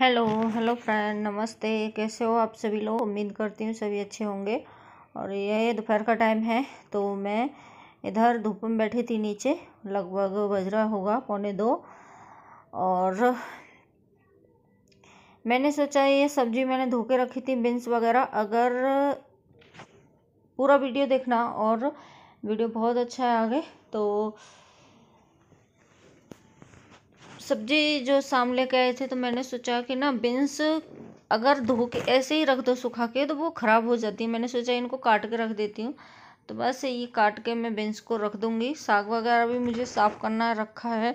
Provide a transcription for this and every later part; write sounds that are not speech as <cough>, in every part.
hello hello friend नमस्ते कैसे हो आप सभी लोग उम्मीद करती हूँ सभी अच्छे होंगे और यह दोपहर का टाइम है तो मैं इधर धूप में बैठी थी नीचे लगभग बज रहा होगा पौने दो और मैंने सोचा ये सब्ज़ी मैंने धो के रखी थी बीन्स वगैरह अगर पूरा वीडियो देखना और वीडियो बहुत अच्छा है आगे तो सब्जी जो शाम लेके आए थे तो मैंने सोचा कि ना बीन्स अगर धो के ऐसे ही रख दो सूखा के तो वो ख़राब हो जाती है मैंने सोचा इनको काट के रख देती हूँ तो बस ये काट के मैं बीन्स को रख दूँगी साग वगैरह भी मुझे साफ़ करना रखा है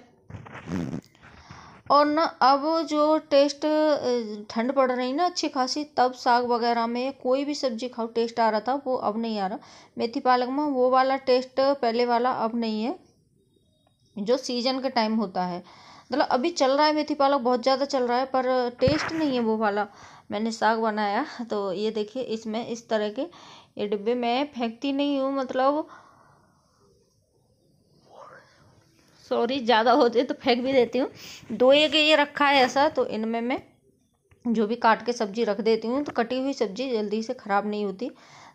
और ना अब जो टेस्ट ठंड पड़ रही ना अच्छी खासी तब साग वगैरह में कोई भी सब्जी खाओ टेस्ट आ रहा था वो अब नहीं आ रहा मेथी पालक में वो वाला टेस्ट पहले वाला अब नहीं है जो सीजन का टाइम होता है मतलब अभी चल रहा है मेथी पालक बहुत ज़्यादा चल रहा है पर टेस्ट नहीं है वो वाला मैंने साग बनाया तो ये देखिए इसमें इस तरह के ये डिब्बे मैं फेंकती नहीं हूँ मतलब सॉरी ज़्यादा होते तो फेंक भी देती हूँ दो एक ये रखा है ऐसा तो इनमें मैं जो भी काट के सब्जी रख देती हूँ तो कटी हुई सब्जी जल्दी से ख़राब नहीं होती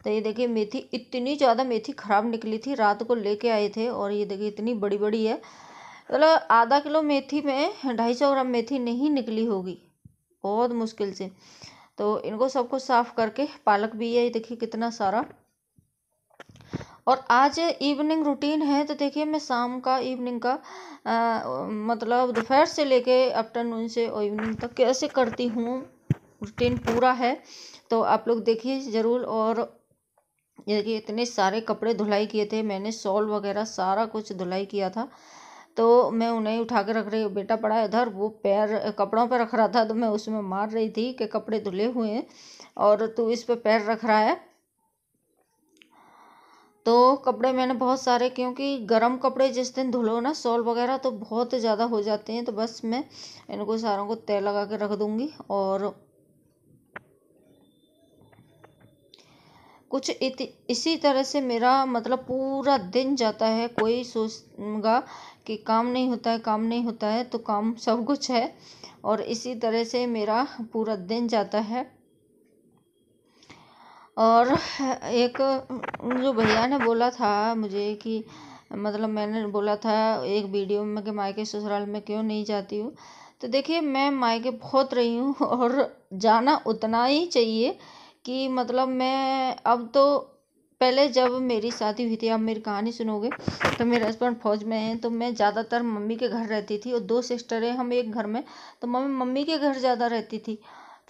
तो ये देखिए मेथी इतनी ज़्यादा मेथी ख़राब निकली थी रात को लेके आए थे और ये देखिए इतनी बड़ी बड़ी है मतलब आधा किलो मेथी में ढाई सौ ग्राम मेथी नहीं निकली होगी बहुत मुश्किल से तो इनको सबको साफ करके पालक भी है देखिए कितना सारा और आज इवनिंग रूटीन है तो देखिए मैं शाम का इवनिंग का आ, मतलब दोपहर से लेके आफ्टरनून से और इवनिंग तक कैसे करती हूँ रूटीन पूरा है तो आप लोग देखिए ज़रूर और देखिए इतने सारे कपड़े धुलाई किए थे मैंने सॉल वगैरह सारा कुछ धुलाई किया था तो मैं उन्हें उठा के रख रही हूँ बेटा पड़ा है उधर वो पैर कपड़ों पर रख रहा था तो मैं उसमें मार रही थी कि कपड़े धुले हुए हैं और तू इस पर पैर रख रहा है तो कपड़े मैंने बहुत सारे क्योंकि गर्म कपड़े जिस दिन धुलो ना सॉल वगैरह तो बहुत ज़्यादा हो जाते हैं तो बस मैं इनको सारों को तय लगा के रख दूँगी और कुछ इसी तरह से मेरा मतलब पूरा दिन जाता है कोई सोचगा कि काम नहीं होता है काम नहीं होता है तो काम <laughs> सब कुछ है और इसी तरह से मेरा पूरा दिन जाता है और एक जो भैया ने बोला था मुझे कि मतलब मैंने बोला था एक वीडियो में कि मायके ससुराल में क्यों नहीं जाती हूँ तो देखिए मैं मायके बहुत रही हूँ और जाना उतना ही चाहिए कि मतलब मैं अब तो पहले जब मेरी शादी हुई थी अब मेरी कहानी सुनोगे तो मेरे हस्बैंड फौज में हैं तो मैं ज़्यादातर मम्मी के घर रहती थी और दो सिस्टर हैं हम एक घर में तो मम्मी मम्मी के घर ज़्यादा रहती थी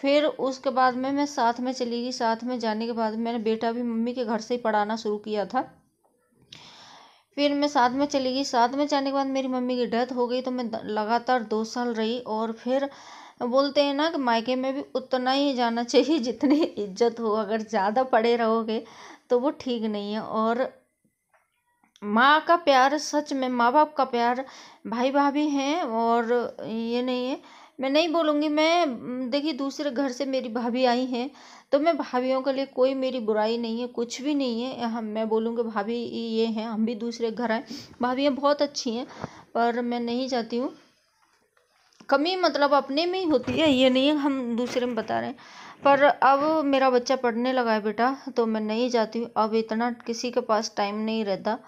फिर उसके बाद में मैं साथ में चली गई साथ में जाने के बाद मैंने बेटा भी मम्मी के घर से ही पढ़ाना शुरू किया था फिर मैं साथ में चली गई साथ में जाने के बाद मेरी मम्मी की डेथ हो गई तो मैं लगातार दो साल रही और फिर बोलते हैं ना कि मायके में भी उतना ही जाना चाहिए <laughs> जितनी इज्जत हो अगर ज़्यादा पड़े रहोगे तो वो ठीक नहीं है और माँ का प्यार सच में माँ बाप का प्यार भाई भाभी हैं और ये नहीं है मैं नहीं बोलूँगी मैं देखिए दूसरे घर से मेरी भाभी आई हैं तो मैं भाभीियों के लिए कोई मेरी बुराई नहीं है कुछ भी नहीं है हम मैं बोलूँगी भाभी ये हैं हम भी दूसरे घर आए भाभियाँ बहुत अच्छी हैं पर मैं नहीं चाहती हूँ कमी मतलब अपने में ही होती है ये नहीं हम दूसरे में बता रहे हैं पर अब मेरा बच्चा पढ़ने लगा है बेटा तो मैं नहीं जाती हूँ अब इतना किसी के पास टाइम नहीं रहता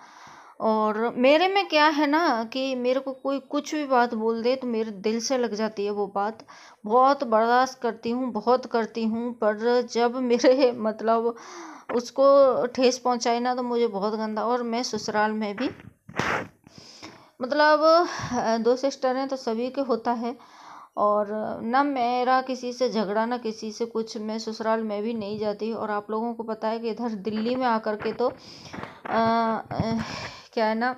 और मेरे में क्या है ना कि मेरे को कोई कुछ भी बात बोल दे तो मेरे दिल से लग जाती है वो बात बहुत बर्दाश्त करती हूँ बहुत करती हूँ पर जब <laughs> मेरे मतलब उसको ठेस पहुँचाए ना तो मुझे बहुत गंदा और मैं ससुराल में भी मतलब दो सिस्टर हैं तो सभी के होता है और ना मेरा किसी से झगड़ा ना किसी से कुछ मैं ससुराल में भी नहीं जाती और आप लोगों को पता है कि इधर दिल्ली में आकर के तो क्या है ना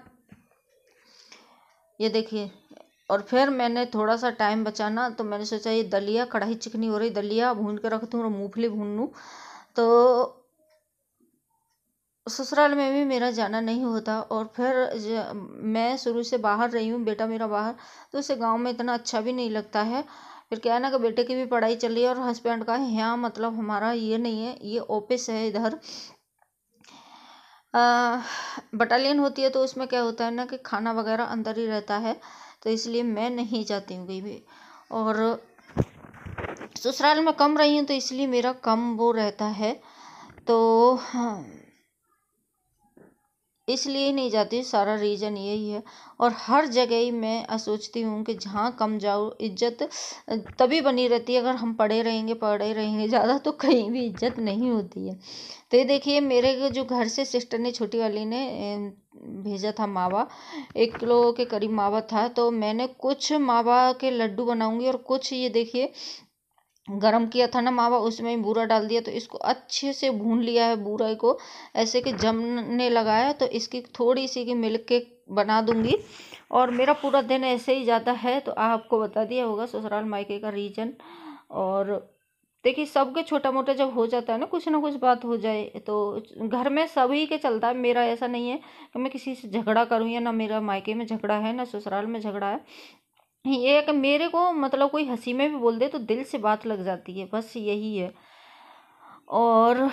ये देखिए और फिर मैंने थोड़ा सा टाइम बचाना तो मैंने सोचा ये दलिया कढ़ाई चिकनी हो रही दलिया भून के रख दूँ और मूँगफली भून लूँ तो ससुराल में भी मेरा जाना नहीं होता और फिर मैं शुरू से बाहर रही हूँ बेटा मेरा बाहर तो उसे गाँव में इतना अच्छा भी नहीं लगता है फिर क्या है ना कि बेटे की भी पढ़ाई चल रही है और हस्बैंड का यहाँ मतलब हमारा ये नहीं है ये ऑफिस है इधर बटालियन होती है तो उसमें क्या होता है ना कि खाना वगैरह अंदर ही रहता है तो इसलिए मैं नहीं जाती हूँ कहीं भी और ससुराल में कम रही हूँ तो इसलिए मेरा कम वो रहता है तो हाँ इसलिए नहीं जाती सारा रीज़न यही है और हर जगह ही मैं सोचती हूँ कि जहाँ कम जाओ इज़्ज़त तभी बनी रहती है अगर हम पढ़े रहेंगे पढ़े रहेंगे ज़्यादा तो कहीं भी इज़्ज़त नहीं होती है तो ये देखिए मेरे जो घर से सिस्टर ने छोटी वाली ने भेजा था मावा एक किलो के करीब मावा था तो मैंने कुछ मावा के लड्डू बनाऊंगी और कुछ ये देखिए गरम किया था ना मावा उसमें ही बूरा डाल दिया तो इसको अच्छे से भून लिया है बूरा को ऐसे कि जमने लगा है तो इसकी थोड़ी सी की मिल्क केक बना दूंगी और मेरा पूरा दिन ऐसे ही जाता है तो आपको बता दिया होगा ससुराल मायके का रीजन और देखिए सबके छोटा मोटा जब हो जाता है ना कुछ ना कुछ बात हो जाए तो घर में सभी के चलता है मेरा ऐसा नहीं है कि मैं किसी से झगड़ा करूँ या ना मेरा मायके में झगड़ा है ना ससुराल में झगड़ा है एक मेरे को मतलब कोई हंसी में भी बोल दे तो दिल से बात लग जाती है बस यही है और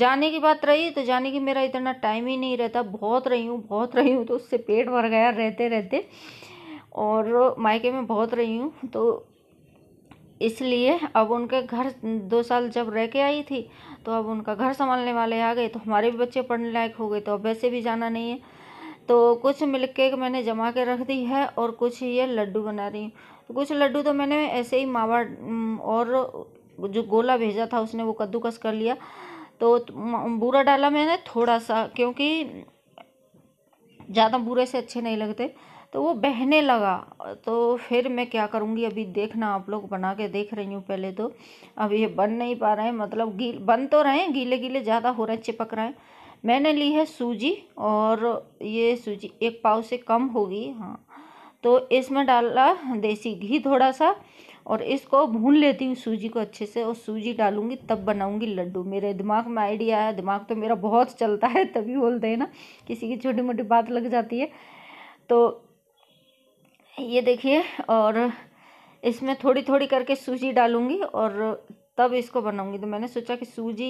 जाने की बात रही तो जाने की मेरा इतना टाइम ही नहीं रहता बहुत रही हूँ बहुत रही हूँ तो उससे पेट भर गया रहते रहते और मायके में बहुत रही हूँ तो इसलिए अब उनके घर दो साल जब रह के आई थी तो अब उनका घर संभालने वाले आ गए तो हमारे भी बच्चे पढ़ने लायक हो गए तो अब वैसे भी जाना नहीं है तो कुछ मिल्क केक मैंने जमा के रख दी है और कुछ ये लड्डू बना रही हूँ कुछ लड्डू तो मैंने ऐसे ही मावा और जो गोला भेजा था उसने वो कद्दूकस कर लिया तो बूरा डाला मैंने थोड़ा सा क्योंकि ज़्यादा बूरे से अच्छे नहीं लगते तो वो बहने लगा तो फिर मैं क्या करूँगी अभी देखना आप लोग बना के देख रही हूँ पहले तो अब ये बन नहीं पा रहे हैं मतलब गील बन तो रहे हैं गीले गीले ज़्यादा हो रहे हैं चिपक रहे हैं मैंने ली है सूजी और ये सूजी एक पाव से कम होगी हाँ तो इसमें डाला देसी घी थोड़ा सा और इसको भून लेती हूँ सूजी को अच्छे से और सूजी डालूंगी तब बनाऊंगी लड्डू मेरे दिमाग में आइडिया है दिमाग तो मेरा बहुत चलता है तभी बोलते हैं ना किसी की छोटी मोटी बात लग जाती है तो ये देखिए और इसमें थोड़ी थोड़ी करके सूजी डालूंगी और तब इसको बनाऊँगी तो मैंने सोचा कि सूजी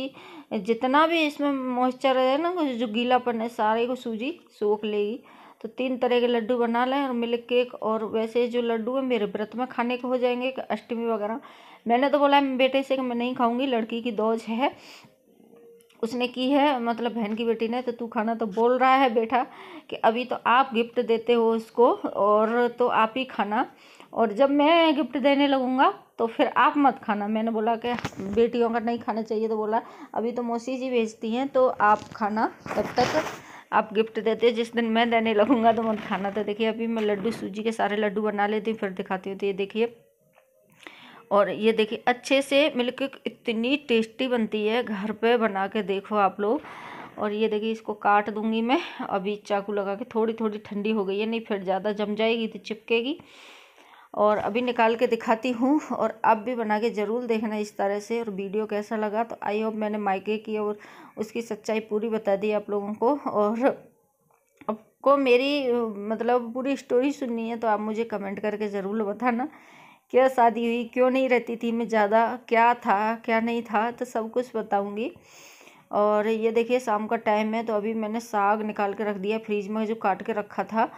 जितना भी इसमें मॉइस्चर है ना जो गीलापन है सारे को सूजी सोख लेगी तो तीन तरह के लड्डू बना लें और मिल्क केक और वैसे जो लड्डू है मेरे व्रत में खाने के हो जाएंगे अष्टमी वगैरह मैंने तो बोला बेटे से कि मैं नहीं खाऊंगी लड़की की दौज है उसने की है मतलब बहन की बेटी ने तो तू खाना तो बोल रहा है बेटा कि अभी तो आप गिफ्ट देते हो उसको और तो आप ही खाना और जब मैं गिफ्ट देने लगूँगा तो फिर आप मत खाना मैंने बोला कि बेटियों का नहीं खाना चाहिए तो बोला अभी तो मौसी जी भेजती हैं तो आप खाना तब तक आप गिफ्ट देते जिस दिन मैं देने लगूँगा तो मत खाना तो देखिए अभी मैं लड्डू सूजी के सारे लड्डू बना लेती हूँ फिर दिखाती हूँ तो ये देखिए और ये देखिए अच्छे से मिल्क इतनी टेस्टी बनती है घर पर बना के देखो आप लोग और ये देखिए इसको काट दूंगी मैं अभी चाकू लगा के थोड़ी थोड़ी ठंडी हो गई है नहीं फिर ज़्यादा जम जाएगी तो चिपकेगी और अभी निकाल के दिखाती हूँ और आप भी बना के ज़रूर देखना इस तरह से और वीडियो कैसा लगा तो आई होप मैंने मायके की और उसकी सच्चाई पूरी बता दी आप लोगों को और आपको मेरी मतलब पूरी स्टोरी सुननी है तो आप मुझे कमेंट करके ज़रूर बताना क्या शादी हुई क्यों नहीं रहती थी मैं ज़्यादा क्या था क्या नहीं था तो सब कुछ बताऊँगी और ये देखिए शाम का टाइम है तो अभी मैंने साग निकाल के रख दिया फ्रिज में जो काट के रखा था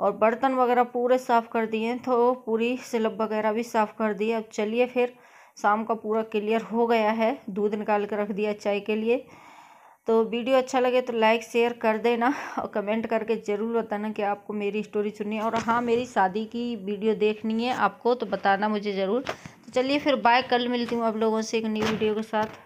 और बर्तन वगैरह पूरे साफ़ कर दिए हैं तो पूरी सिलप वगैरह भी साफ़ कर दी अब चलिए फिर शाम का पूरा क्लियर हो गया है दूध निकाल कर रख दिया चाय के लिए तो वीडियो अच्छा लगे तो लाइक शेयर कर देना और कमेंट करके ज़रूर बताना कि आपको मेरी स्टोरी सुननी है और हाँ मेरी शादी की वीडियो देखनी है आपको तो बताना मुझे ज़रूर तो चलिए फिर बाय कल मिलती हूँ आप लोगों से एक नई वीडियो के साथ